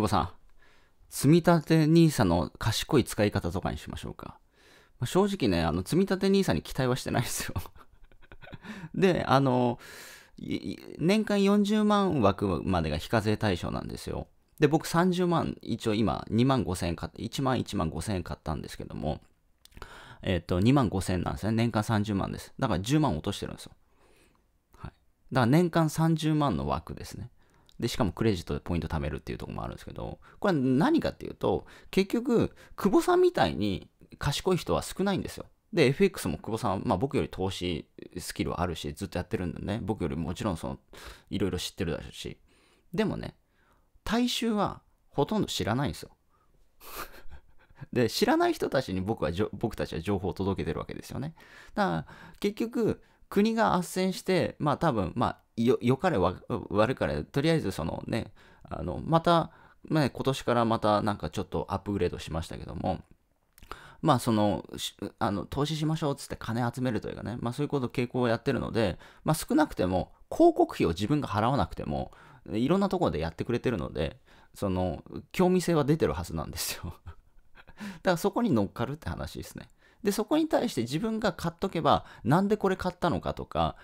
久保さん。積み立て NISA の賢い使い方とかにしましょうか。まあ、正直ね、あの、積み立て NISA に期待はしてないですよ で、あの、年間40万枠までが非課税対象なんですよ。で、僕30万、一応今2万5千円買って、1万1万5千円買ったんですけども、えっ、ー、と、2万5千円なんですね。年間30万です。だから10万落としてるんですよ。はい。だから年間30万の枠ですね。で、しかもクレジットでポイント貯めるっていうとこもあるんですけど、これは何かっていうと、結局、久保さんみたいに賢い人は少ないんですよ。で、FX も久保さん、まあ僕より投資スキルはあるし、ずっとやってるんでね、僕よりもちろんその、いろいろ知ってるだろうし、でもね、大衆はほとんど知らないんですよ。で、知らない人たちに僕は僕たちは情報を届けてるわけですよね。だから、結局、国が斡旋して、まあ多分、まあよ、よかれ悪かれ、とりあえずそのね、あの、また、ね、今年からまたなんかちょっとアップグレードしましたけども、まあその、あの、投資しましょうっつって金集めるというかね、まあそういうこと傾向をやってるので、まあ少なくても広告費を自分が払わなくても、いろんなところでやってくれてるので、その、興味性は出てるはずなんですよ だからそこに乗っかるって話ですね。で、そこに対して自分が買っとけば、なんでこれ買ったのかとか、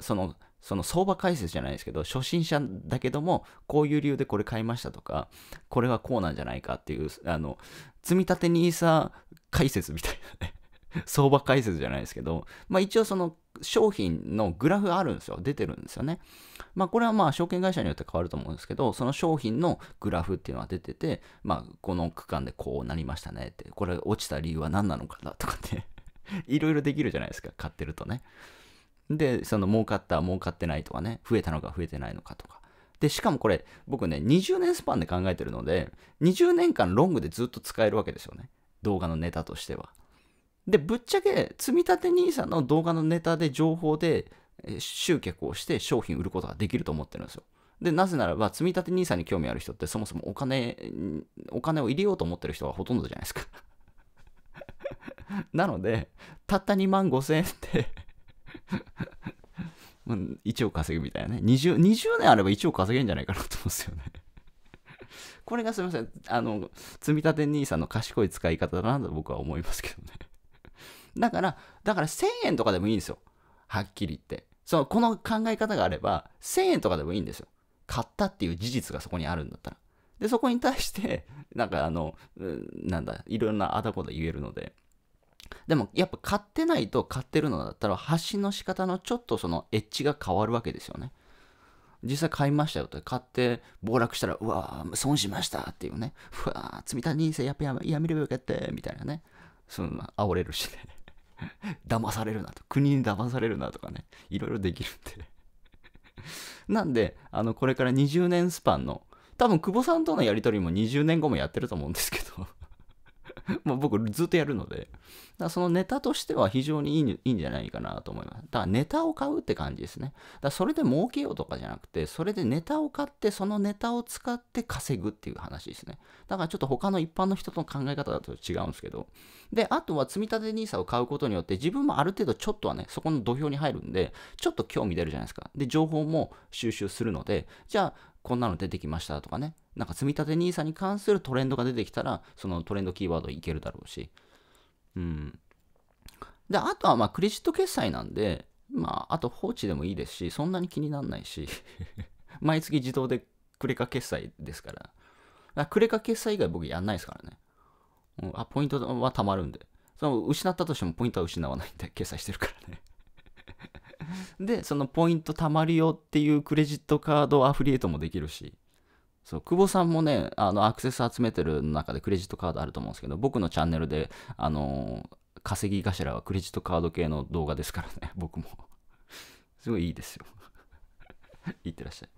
その、その相場解説じゃないですけど、初心者だけども、こういう理由でこれ買いましたとか、これはこうなんじゃないかっていう、あの、積み立て NISA 解説みたいなね 相場解説じゃないですけど、まあ一応その商品のグラフあるんですよ。出てるんですよね。まあこれはまあ証券会社によって変わると思うんですけど、その商品のグラフっていうのは出てて、まあこの区間でこうなりましたねって、これ落ちた理由は何なのかなとかって いろいろできるじゃないですか、買ってるとね。で、その儲かった、儲かってないとかね、増えたのか増えてないのかとか。で、しかもこれ、僕ね、20年スパンで考えてるので、20年間ロングでずっと使えるわけですよね。動画のネタとしては。で、ぶっちゃけ、積み立て NISA の動画のネタで情報で集客をして商品売ることができると思ってるんですよ。で、なぜならば、積み立て NISA に興味ある人って、そもそもお金、お金を入れようと思ってる人がほとんどじゃないですか なので、たった2万5千円って1 億稼ぐみたいなね20。20年あれば1億稼げんじゃないかなと思うんですよね これがすみません、あの、積み立て兄さんの賢い使い方だなと僕は思いますけどね だから、だから1000円とかでもいいんですよ。はっきり言って。そこの考え方があれば、1000円とかでもいいんですよ。買ったっていう事実がそこにあるんだったら。で、そこに対して、なんかあの、なんだ、いろんなあだこだ言えるので、でもやっぱ買ってないと買ってるのだったら発信の仕方のちょっとそのエッジが変わるわけですよね。実際買いましたよって買って暴落したらうわー損しましたっていうねうわー積み立て人生やっぱややめればよかったみたいなねそんな煽れるしね 騙されるなと国に騙されるなとかねいろいろできるんでなんであのこれから20年スパンの多分久保さんとのやり取りも20年後もやってると思うんですけど もう僕ずっとやるので。だそのネタとしては非常にいいいいんじゃないかなと思います。だからネタを買うって感じですね。だそれで儲けようとかじゃなくて、それでネタを買って、そのネタを使って稼ぐっていう話ですね。だからちょっと他の一般の人との考え方だと違うんですけど。で、あとは積立 NISA を買うことによって、自分もある程度ちょっとはね、そこの土俵に入るんで、ちょっと興味出るじゃないですか。で、情報も収集するので、じゃあ、こんなの出てきましたとかね。なんか積み立て NISA に関するトレンドが出てきたら、そのトレンドキーワードいけるだろうし。うん。で、あとはまあクレジット決済なんで、まあ、あと放置でもいいですし、そんなに気にならないし、毎月自動でクレカ決済ですから。からクレカ決済以外僕やんないですからね。うん、あ、ポイントは貯まるんで。その失ったとしてもポイントは失わないんで、決済してるからね。で、そのポイント貯まるよっていうクレジットカードアフリエイトもできるし。そう、久保さんもね、あの、アクセス集めてる中でクレジットカードあると思うんですけど、僕のチャンネルで、あのー、稼ぎ頭はクレジットカード系の動画ですからね、僕も。すごいいいですよ。いってらっしゃい。